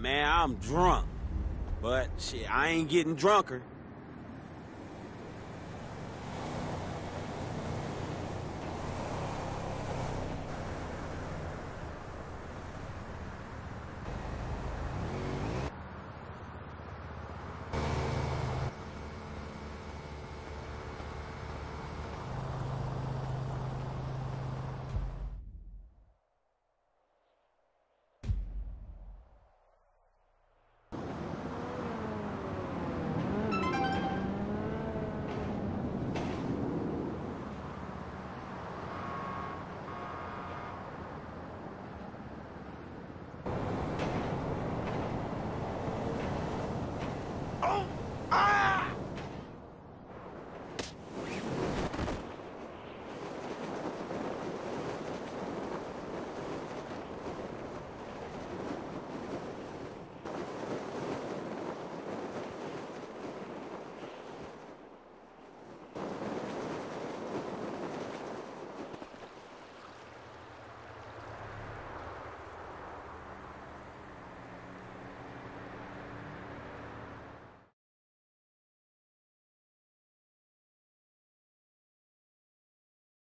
man, I'm drunk. But shit, I ain't getting drunker.